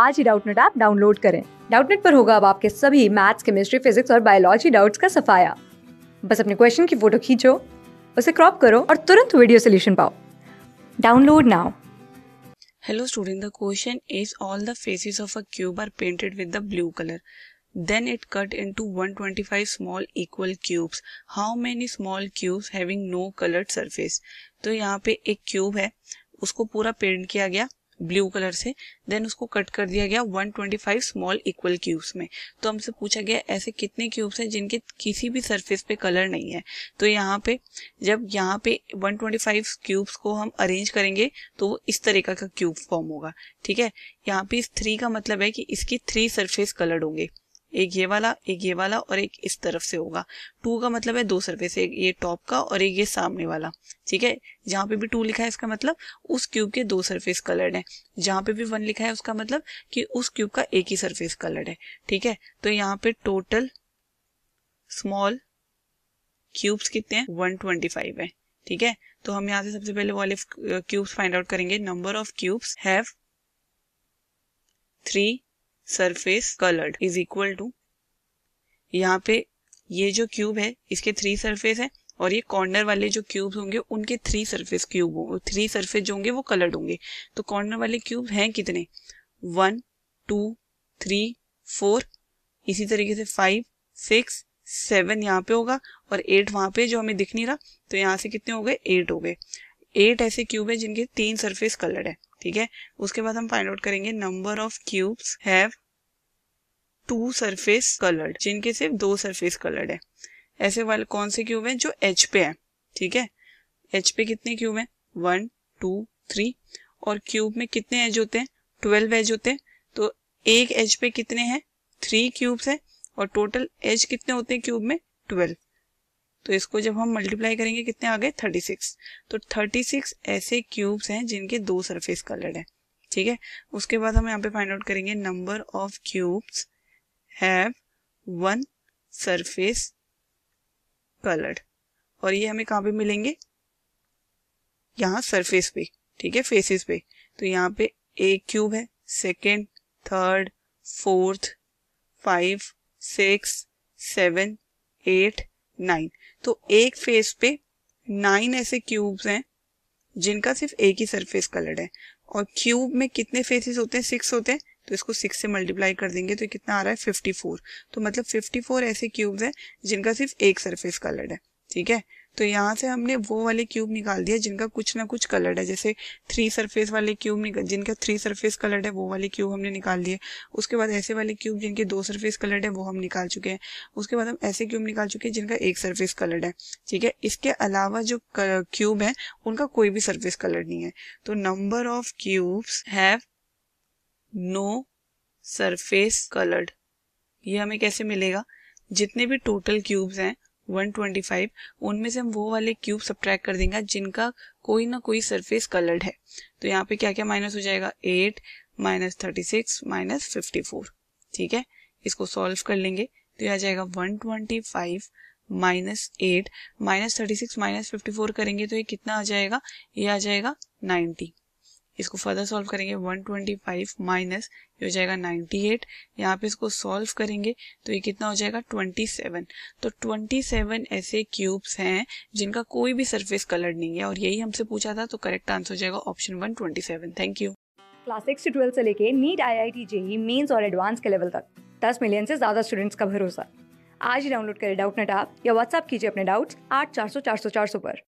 आज ही Doubtnut app download करें डाउटनेट पर होगा अब आपके सभी मैथ्स केमिस्ट्री फिजिक्स और बायोलॉजी डाउट्स का सफाया बस अपने क्वेश्चन की फोटो खींचो उसे क्रॉप करो और तुरंत वीडियो सोल्यूशन पाओ download now hello student the question is all the faces of a cube are painted with the blue colour then it cut into small equal cubes how many small cubes having no coloured surface तो यहाँ पे एक cube है उसको पूरा paint किया गया blue colour से देन उसको कट कर दिया गया 125 स्मॉल इक्वल क्यूब्स में तो हमसे पूछा गया ऐसे कितने क्यूब्स हैं जिनके किसी भी सरफेस पे कलर नहीं है तो यहाँ पे जब यहाँ पे 125 क्यूब्स को हम अरेंज करेंगे तो वो इस तरीका का क्यूब फॉर्म होगा ठीक है यहाँ पे इस थ्री का मतलब है कि इसकी थ्री सरफेस कलर्ड होंगे एक ये वाला एक ये वाला और एक इस तरफ से होगा टू का मतलब है दो सरफेस एक ये टॉप का और एक ये सामने वाला ठीक है जहां पे भी टू लिखा है इसका मतलब उस क्यूब के दो सरफेस कलर्ड हैं जहां पे भी वन लिखा है उसका मतलब कि उस क्यूब का एक ही सरफेस कलर्ड है ठीक है तो यहाँ पे टोटल स्मॉल क्यूब्स कितने हैं फाइव है ठीक है तो हम यहाँ से सबसे पहले वाले क्यूब्स फाइंड आउट करेंगे number of cubes have three surface coloured is equal to यहाँ पे ये जो क्यूब है इसके थ्री सरफेस है और ये कॉर्नर वाले जो क्यूब होंगे उनके three surface cube three surface जो होंगे वो कलर्ड होंगे तो कॉर्नर वाले क्यूब हैं कितने वन टू थ्री फोर इसी तरीके से फाइव सिक्स सेवन यहाँ पे होगा और एट वहां पे जो हमें दिख नहीं रहा तो यहाँ से कितने हो गए एट हो गए एट ऐसे क्यूब है जिनके तीन सरफेस कलर्ड है ठीक है उसके बाद हम फाइंड आउट करेंगे number of cubes have two surface coloured जिनके सिर्फ दो सरफेस कलर्ड है ऐसे वाले कौन से क्यूब हैं जो एच पे है ठीक है एच पे कितने क्यूब हैं वन टू थ्री और क्यूब में कितने एज होते हैं ट्वेल्व एज होते हैं तो एक एज पे कितने हैं थ्री क्यूब्स है और टोटल एज कितने होते हैं क्यूब में ट्वेल्व तो इसको जब हम मल्टीप्लाई करेंगे कितने आ गए थर्टी सिक्स तो थर्टी सिक्स ऐसे क्यूब्स हैं जिनके दो सरफेस कलर्ड है ठीक है उसके बाद हम यहाँ पे फाइंड आउट करेंगे number of cubes have one surface coloured और ये हमें कहाँ पे मिलेंगे यहाँ सरफेस पे ठीक है फेसेस पे तो यहाँ पे एक क्यूब है second third fourth five six seven eight nine तो एक फेस पे नाइन ऐसे क्यूब्स हैं जिनका सिर्फ एक ही सरफेस कलर्ड है और क्यूब में कितने फेसेस होते हैं सिक्स होते हैं तो इसको सिक्स से मल्टीप्लाई कर देंगे तो कितना आ रहा है फिफ्टी फोर तो मतलब फिफ्टी फोर ऐसे क्यूब्स हैं जिनका सिर्फ एक सरफेस कलर्ड है ठीक है तो यहाँ से हमने वो वाले क्यूब निकाल दिया जिनका कुछ ना कुछ कलर है जैसे थ्री सरफेस वाले क्यूब जिनका थ्री सरफेस कलर है वो वाले क्यूब हमने निकाल दिए उसके बाद ऐसे वाले क्यूब जिनके दो सरफेस कलर है वो हम निकाल चुके हैं उसके बाद हम ऐसे क्यूब निकाल चुके हैं जिनका एक सरफेस कलर है ठीक है इसके अलावा जो क्यूब है उनका कोई भी सरफेस कलर नहीं है तो number of cubes have no surface coloured ये हमें कैसे मिलेगा जितने भी टोटल क्यूब्स हैं 125 उनमें से हम वो वाले क्यूब सब्ट्रैक्ट कर देंगे जिनका कोई ना कोई सरफेस कलर्ड है तो यहाँ पे क्या क्या माइनस हो जाएगा 8 minus thirty six minus fifty four ठीक है इसको सॉल्व कर लेंगे तो यह आ जाएगा 125 minus eight minus thirty six minus fifty four करेंगे तो ये कितना आ जाएगा ये आ जाएगा नाइन्टी इसको फर्दर सॉल्व करेंगे 125 माइनस ये हो जाएगा 98 यहाँ पे इसको सॉल्व करेंगे तो ये कितना हो जाएगा 27 तो 27 ऐसे क्यूब्स हैं जिनका कोई भी सरफेस कलर नहीं है और यही हमसे पूछा था तो करेक्ट आंसर हो जाएगा option one twenty thank you class six से ट्वेल्थ से लेके NEET I I T J mains और एडवांस के लेवल तक दस मिलियन से ज्यादा स्टूडेंट्स का भरोसा आज ही डाउनलोड करें डाउट नेटा या व्हाट्सअप कीजिए अपने डाउट्स आठ चार सौ चार सौ चार सौ पर